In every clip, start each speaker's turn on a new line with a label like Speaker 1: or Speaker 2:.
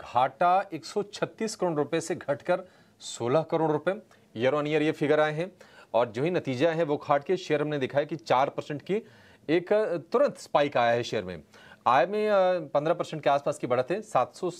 Speaker 1: घाटा 136 करोड़ रुपए से घटकर 16 करोड़ रुपए ईयर ऑन ईयर ये फिगर आए हैं और जो ही नतीजा है वो खाट के शेयर हमने दिखाया कि चार परसेंट की एक तुरंत स्पाइक आया है शेयर में आय में पंद्रह परसेंट के आसपास की बढ़त है सात सौ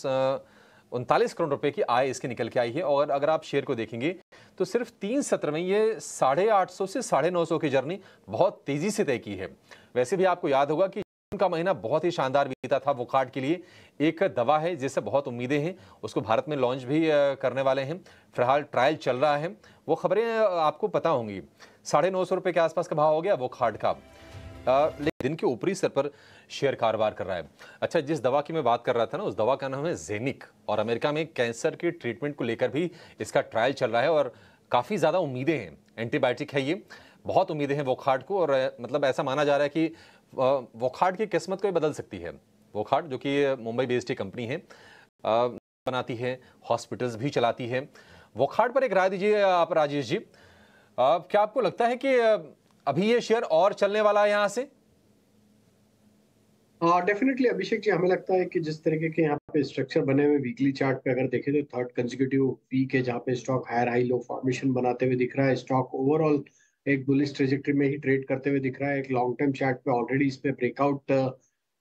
Speaker 1: उनतालीस करोड़ रुपए की आय इसकी निकल के आई है और अगर आप शेयर को देखेंगे तो सिर्फ तीन सत्र में ये साढ़े से साढ़े की जर्नी बहुत तेजी से तय की है वैसे भी आपको याद होगा कि का महीना बहुत ही शानदार बीता था वुखाट के लिए एक दवा है जिससे बहुत उम्मीदें हैं उसको भारत में लॉन्च भी करने वाले हैं फिलहाल ट्रायल चल रहा है वो खबरें आपको पता होंगी साढ़े नौ सौ रुपये के आसपास का भाव हो गया वुखाट का लेकिन दिन के ऊपरी स्तर पर शेयर कारोबार कर रहा है अच्छा जिस दवा की मैं बात कर रहा था ना उस दवा का नाम है जेनिक और अमेरिका में कैंसर के ट्रीटमेंट को लेकर भी इसका ट्रायल चल रहा है और काफ़ी ज़्यादा उम्मीदें हैं एंटीबायोटिक है ये बहुत उम्मीदें हैं वोखाट को और मतलब ऐसा माना जा रहा है कि वोखाट की किस्मत को भी बदल सकती है वोखाट जो कि मुंबई बेस्ड एक कंपनी है बनाती है हॉस्पिटल्स भी चलाती है वोखाट पर एक राय दीजिए आप राजेश जी आप क्या आपको लगता है कि अभी ये शेयर और चलने वाला है यहाँ से
Speaker 2: डेफिनेटली अभिषेक जी हमें लगता है कि जिस तरीके के यहाँ पे स्ट्रक्चर बने हुए वीकली चार्ट पे अगर देखें तो थर्ड कंजिक्यूटिव वीक है जहाँ पे stock higher high low formation बनाते हुए दिख रहा है स्टॉक ओवरऑल overall... एक बुलिस ट्रेजेक्ट्री में ही ट्रेड करते हुए दिख रहा है एक लॉन्ग टर्म चार्ट पे ऑलरेडी इस पे ब्रेकआउट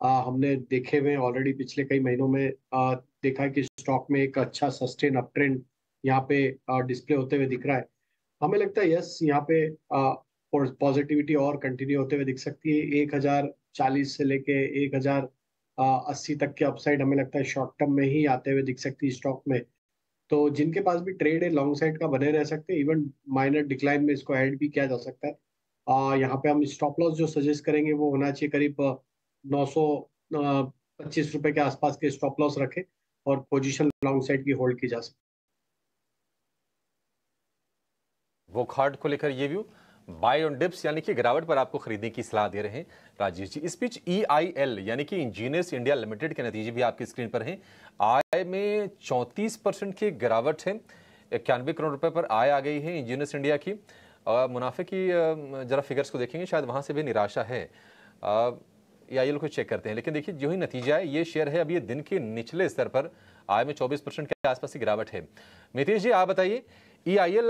Speaker 2: हमने देखे हुए ऑलरेडी पिछले कई महीनों में आ, देखा कि स्टॉक में एक अच्छा सस्टेन अप ट्रेंड यहाँ पे डिस्प्ले होते हुए दिख रहा है हमें लगता है यस यहाँ पे पॉजिटिविटी और कंटिन्यू होते हुए दिख सकती है एक हजार चालीस से लेके एक हजार अस्सी तक के अपसाइड हमें लगता है शॉर्ट टर्म में ही आते हुए दिख सकती है स्टॉक में तो जिनके पास भी ट्रेड है लॉन्ग साइड का बने रह सकते हैं इवन माइनर डिक्लाइन में इसको ऐड भी किया जा सकता है आ, यहाँ पे हम स्टॉप लॉस जो सजेस्ट करेंगे वो होना चाहिए करीब नौ सौ पच्चीस रुपए के आसपास के स्टॉप लॉस रखें और पोजीशन लॉन्ग साइड की होल्ड की जा सके
Speaker 1: वो खाट को लेकर ये व्यू बाय ऑन डिप्स यानी कि गिरावट पर आपको खरीदने की सलाह दे रहे हैं राजेश जी इस बीच ई आई एल यानी कि इंजीनियर्स इंडिया लिमिटेड के नतीजे भी आपकी स्क्रीन पर हैं आय में 34 परसेंट की गिरावट है इक्यानवे करोड़ रुपए पर आय आ गई है इंजीनियर्स इंडिया की और मुनाफे की ज़रा फिगर्स को देखेंगे शायद वहाँ से भी निराशा है या ये लोग को चेक करते हैं लेकिन देखिए जो ही नतीजा है ये शेयर है अब ये दिन के निचले स्तर पर आय में चौबीस परसेंट के आसपास की गिरावट है मितेश जी आप बताइए ईआईएल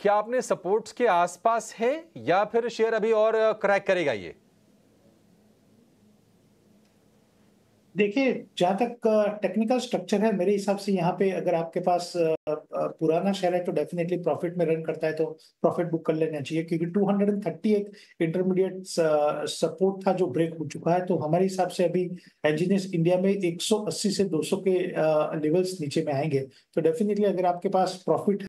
Speaker 1: क्या आपने सपोर्ट्स के आसपास है या फिर शेयर अभी और क्रैक करेगा ये
Speaker 3: देखिए जहां तक टेक्निकल स्ट्रक्चर है मेरे हिसाब से यहाँ पे अगर आपके पास पुराना शेयर है तो डेफिनेटली प्रॉफिट में रन करता है तो प्रॉफिट बुक कर लेना चाहिए क्योंकि 230 एक इंटरमीडिएट सपोर्ट था जो ब्रेक हो चुका है तो हमारे हिसाब से अभी इंजीनियर्स इंडिया में 180 से 200 के लेवल्स नीचे में आएंगे तो डेफिनेटली अगर आपके पास प्रॉफिट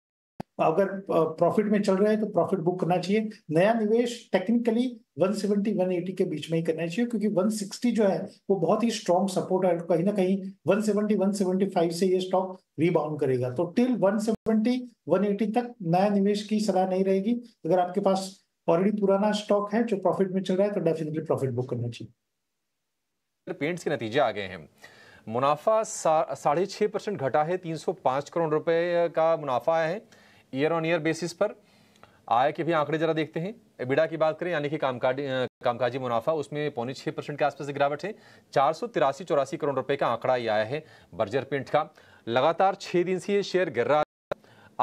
Speaker 3: अगर प्रॉफिट में चल रहा है तो प्रॉफिट बुक करना चाहिए नया निवेश टेक्निकली 170 180 के बीच में ही करना चाहिए क्योंकि 160 जो है वो बहुत ही स्ट्रॉन्ग सपोर्ट है कहीं ना कहीं 170 175 से ये स्टॉक रिबाउंड करेगा तो टिल 170 180 तक नया निवेश की सलाह नहीं रहेगी अगर आपके पास ऑलरेडी पुराना स्टॉक है जो प्रॉफिट में चल रहा है तो डेफिनेटली प्रॉफिट बुक करना चाहिए
Speaker 1: पेंट्स के नतीजे आ गए हैं मुनाफा साढ़े छह परसेंट घटा है तीन सौ पांच करोड़ रुपए का मुनाफा है ईयर ऑन ईयर बेसिस पर आय के भी आंकड़े जरा देखते हैं एबिडा की बात करें यानी कि कामकाजी कामकाजी मुनाफा उसमें पौने छः परसेंट के आसपास गिरावट है चार सौ तिरासी चौरासी करोड़ रुपए का आंकड़ा ये आया है बर्जर पेंट का लगातार छः दिन से ये शेयर गिर रहा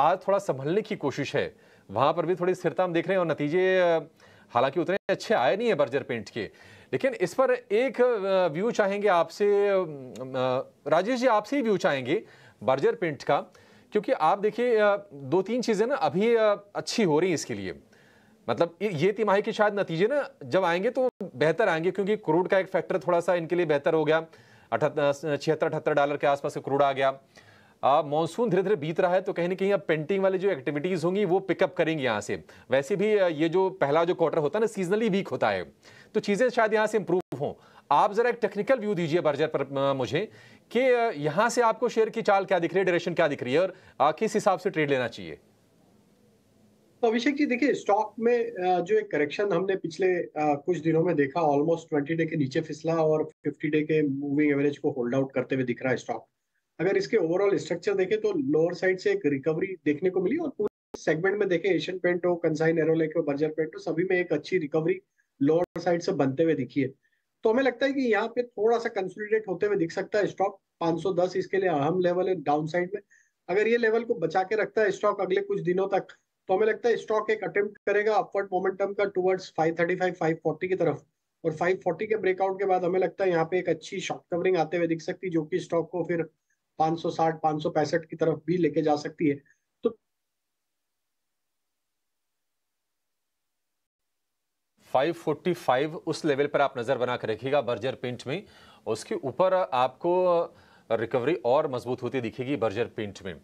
Speaker 1: आज थोड़ा संभलने की कोशिश है वहाँ पर भी थोड़ी स्थिरता हम देख रहे हैं और नतीजे हालांकि उतने अच्छे आए नहीं है बर्जर पेंट के लेकिन इस पर एक व्यू चाहेंगे आपसे राजेश जी आपसे ही व्यू चाहेंगे बर्जर पेंट का क्योंकि आप देखिए दो तीन चीज़ें ना अभी अच्छी हो रही हैं इसके लिए मतलब ये तिमाही के शायद नतीजे ना जब आएंगे तो बेहतर आएंगे क्योंकि क्रूड का एक फैक्टर थोड़ा सा इनके लिए बेहतर हो गया अठहत्तर छिहत्तर अठहत्तर डॉलर के आसपास क्रूड आ गया मानसून धीरे धीरे बीत रहा है तो कहीं ना कहीं अब पेंटिंग वाली जो एक्टिविटीज़ होंगी वो पिकअप करेंगी यहाँ से वैसे भी ये जो पहला जो क्वार्टर होता है ना सीजनली वीक होता है तो चीज़ें शायद यहाँ से इंप्रूव हों आप ज़रा एक टेक्निकल व्यू दीजिए बर्जर पर मुझे कि यहां से आपको शेयर की चाल क्या दिख रही है डायरेक्शन क्या दिख रही है और किस हिसाब से ट्रेड लेना चाहिए
Speaker 2: तो अभिषेक जी देखिए स्टॉक में जो एक करेक्शन हमने पिछले कुछ दिनों में देखा ऑलमोस्ट ट्वेंटी डे के नीचे फिसला और फिफ्टी डे के मूविंग एवरेज को होल्ड आउट करते हुए दिख रहा है स्टॉक अगर इसके ओवरऑल स्ट्रक्चर देखें तो लोअर साइड से एक रिकवरी देखने को मिली और पूरे सेगमेंट में देखें एशियन पेंट हो कंसाइन एरोलेक हो बर्जर पेंट हो सभी में एक अच्छी रिकवरी लोअर साइड से बनते हुए दिखी है तो हमें लगता है कि यहाँ पे थोड़ा सा कंसोलिडेट होते हुए दिख सकता है स्टॉक 510 इसके लिए अहम लेवल है डाउन साइड में अगर ये लेवल को बचा के रखता है स्टॉक अगले कुछ दिनों तक तो हमें लगता है स्टॉक एक अटेम्प्ट करेगा अपवर्ड मोमेंटम का फाइव 535 540 की तरफ और 540 के ब्रेकआउट के बाद हमें लगता है यहाँ पे एक अच्छी शॉर्ट कवरिंग आते हुए दिख सकती है जो कि स्टॉक को फिर पांच सौ की तरफ भी लेके जा सकती है
Speaker 1: 545 उस लेवल पर आप नज़र बना कर रखिएगा बर्जर पेंट में उसके ऊपर आपको रिकवरी और मजबूत होती दिखेगी बर्जर पेंट में